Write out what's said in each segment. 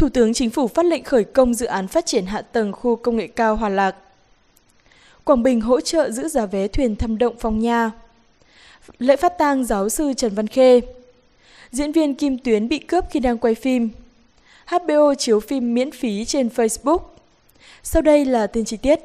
Thủ tướng Chính phủ phát lệnh khởi công dự án phát triển hạ tầng khu công nghệ cao Hòa Lạc. Quảng Bình hỗ trợ giữ giá vé thuyền thăm động Phong Nha. Lễ phát tang giáo sư Trần Văn Khê. Diễn viên Kim Tuyến bị cướp khi đang quay phim. HBO chiếu phim miễn phí trên Facebook. Sau đây là tin chi tiết.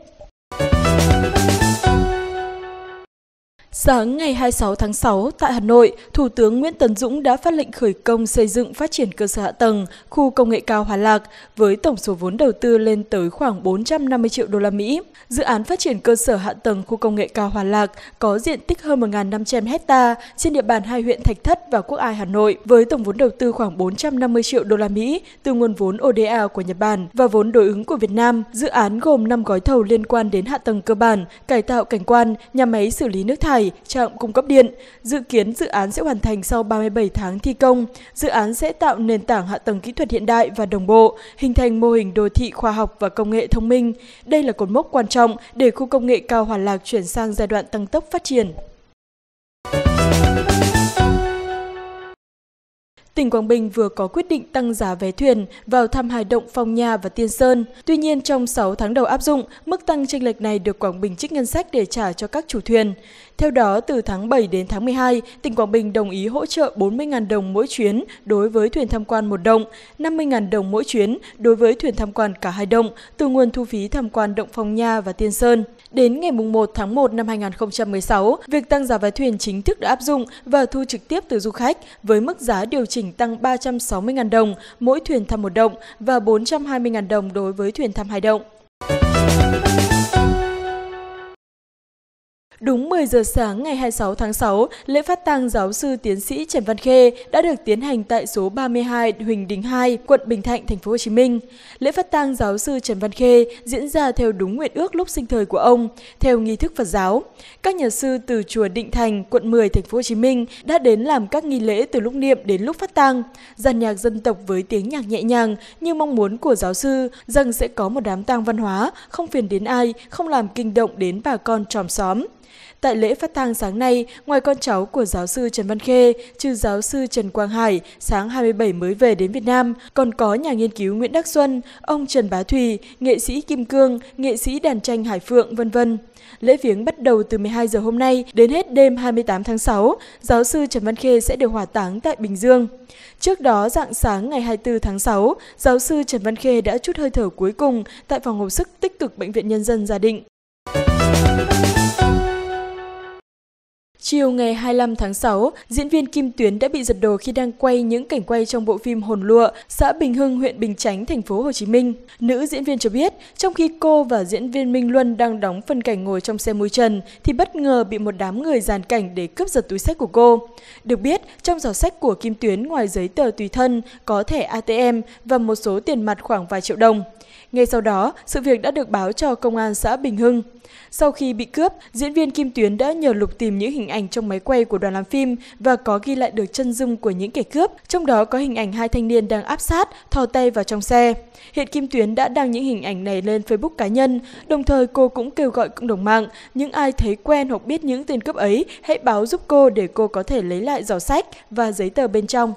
Sáng ngày 26 tháng 6 tại Hà Nội, Thủ tướng Nguyễn Tấn Dũng đã phát lệnh khởi công xây dựng phát triển cơ sở hạ tầng khu công nghệ cao Hòa Lạc với tổng số vốn đầu tư lên tới khoảng 450 triệu đô la Mỹ. Dự án phát triển cơ sở hạ tầng khu công nghệ cao Hòa Lạc có diện tích hơn 1.500 hecta trên địa bàn hai huyện Thạch Thất và Quốc Ai Hà Nội với tổng vốn đầu tư khoảng 450 triệu đô la Mỹ từ nguồn vốn ODA của Nhật Bản và vốn đối ứng của Việt Nam. Dự án gồm 5 gói thầu liên quan đến hạ tầng cơ bản, cải tạo cảnh quan, nhà máy xử lý nước thải, trạm cung cấp điện. Dự kiến dự án sẽ hoàn thành sau 37 tháng thi công. Dự án sẽ tạo nền tảng hạ tầng kỹ thuật hiện đại và đồng bộ, hình thành mô hình đô thị khoa học và công nghệ thông minh. Đây là cột mốc quan trọng để khu công nghệ cao Hòa Lạc chuyển sang giai đoạn tăng tốc phát triển. Tỉnh Quảng Bình vừa có quyết định tăng giá vé thuyền vào thăm hải động Phong Nha và Tiên Sơn. Tuy nhiên, trong 6 tháng đầu áp dụng, mức tăng chênh lệch này được Quảng Bình trích ngân sách để trả cho các chủ thuyền. Theo đó, từ tháng 7 đến tháng 12, tỉnh Quảng Bình đồng ý hỗ trợ 40.000 đồng mỗi chuyến đối với thuyền tham quan một động, 50.000 đồng mỗi chuyến đối với thuyền tham quan cả hai động từ nguồn thu phí tham quan động Phong Nha và Tiên Sơn. Đến ngày 1 tháng 1 năm 2016, việc tăng giá vé thuyền chính thức đã áp dụng và thu trực tiếp từ du khách với mức giá điều chỉnh tăng 360.000 đồng mỗi thuyền thăm một động và 420.000 đồng đối với thuyền thăm hai động. Đúng 10 giờ sáng ngày 26 tháng 6, lễ phát tang giáo sư tiến sĩ Trần Văn Khê đã được tiến hành tại số 32 Huỳnh Đình 2, quận Bình Thạnh, thành phố Hồ Chí Minh. Lễ phát tang giáo sư Trần Văn Khê diễn ra theo đúng nguyện ước lúc sinh thời của ông, theo nghi thức Phật giáo. Các nhà sư từ chùa Định Thành, quận 10, thành phố Hồ Chí Minh đã đến làm các nghi lễ từ lúc niệm đến lúc phát tang. Dàn nhạc dân tộc với tiếng nhạc nhẹ nhàng như mong muốn của giáo sư rằng sẽ có một đám tang văn hóa, không phiền đến ai, không làm kinh động đến bà con tròm xóm. Tại lễ phát tang sáng nay, ngoài con cháu của giáo sư Trần Văn Khê, trừ giáo sư Trần Quang Hải sáng 27 mới về đến Việt Nam, còn có nhà nghiên cứu Nguyễn Đắc Xuân, ông Trần Bá Thùy, nghệ sĩ Kim Cương, nghệ sĩ đàn tranh Hải Phượng, vân vân. Lễ viếng bắt đầu từ 12 giờ hôm nay đến hết đêm 28 tháng 6, giáo sư Trần Văn Khê sẽ được hỏa táng tại Bình Dương. Trước đó, dạng sáng ngày 24 tháng 6, giáo sư Trần Văn Khê đã chút hơi thở cuối cùng tại phòng hồi sức tích cực Bệnh viện Nhân dân Gia Định. Chiều ngày 25 tháng 6, diễn viên Kim Tuyến đã bị giật đồ khi đang quay những cảnh quay trong bộ phim Hồn Lụa, xã Bình Hưng, huyện Bình Chánh, thành phố Hồ Chí Minh. Nữ diễn viên cho biết, trong khi cô và diễn viên Minh Luân đang đóng phân cảnh ngồi trong xe mui trần, thì bất ngờ bị một đám người dàn cảnh để cướp giật túi sách của cô. Được biết, trong giỏ sách của Kim Tuyến ngoài giấy tờ tùy thân, có thẻ ATM và một số tiền mặt khoảng vài triệu đồng. Ngay sau đó, sự việc đã được báo cho công an xã Bình Hưng. Sau khi bị cướp, diễn viên Kim Tuyến đã nhờ Lục tìm những hình ảnh trong máy quay của đoàn làm phim và có ghi lại được chân dung của những kẻ cướp, trong đó có hình ảnh hai thanh niên đang áp sát, thò tay vào trong xe. Hiện Kim Tuyến đã đăng những hình ảnh này lên Facebook cá nhân, đồng thời cô cũng kêu gọi cộng đồng mạng, những ai thấy quen hoặc biết những tên cướp ấy hãy báo giúp cô để cô có thể lấy lại giỏ sách và giấy tờ bên trong.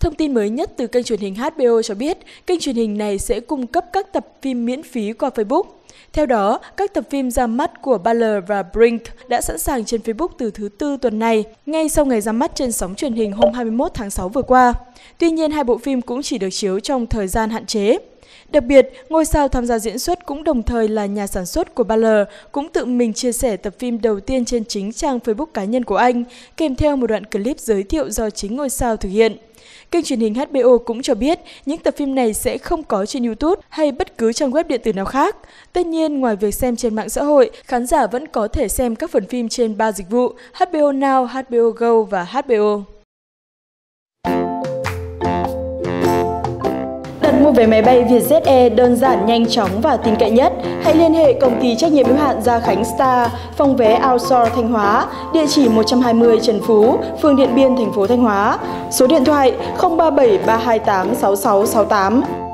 Thông tin mới nhất từ kênh truyền hình HBO cho biết, kênh truyền hình này sẽ cung cấp các tập phim miễn phí qua Facebook. Theo đó, các tập phim ra mắt của Baller và Brink đã sẵn sàng trên Facebook từ thứ Tư tuần này, ngay sau ngày ra mắt trên sóng truyền hình hôm 21 tháng 6 vừa qua. Tuy nhiên, hai bộ phim cũng chỉ được chiếu trong thời gian hạn chế. Đặc biệt, ngôi sao tham gia diễn xuất cũng đồng thời là nhà sản xuất của Baller cũng tự mình chia sẻ tập phim đầu tiên trên chính trang Facebook cá nhân của anh, kèm theo một đoạn clip giới thiệu do chính ngôi sao thực hiện. Kênh truyền hình HBO cũng cho biết những tập phim này sẽ không có trên YouTube hay bất cứ trang web điện tử nào khác. Tuy nhiên, ngoài việc xem trên mạng xã hội, khán giả vẫn có thể xem các phần phim trên ba dịch vụ HBO Now, HBO Go và HBO. mua vé máy bay Vietjet Air đơn giản, nhanh chóng và tin cậy nhất, hãy liên hệ công ty trách nhiệm hữu hạn Gia Khánh Star, phòng vé outsource Thanh Hóa, địa chỉ 120 Trần Phú, phường Điện Biên, thành phố Thanh Hóa, số điện thoại 037 328 6668.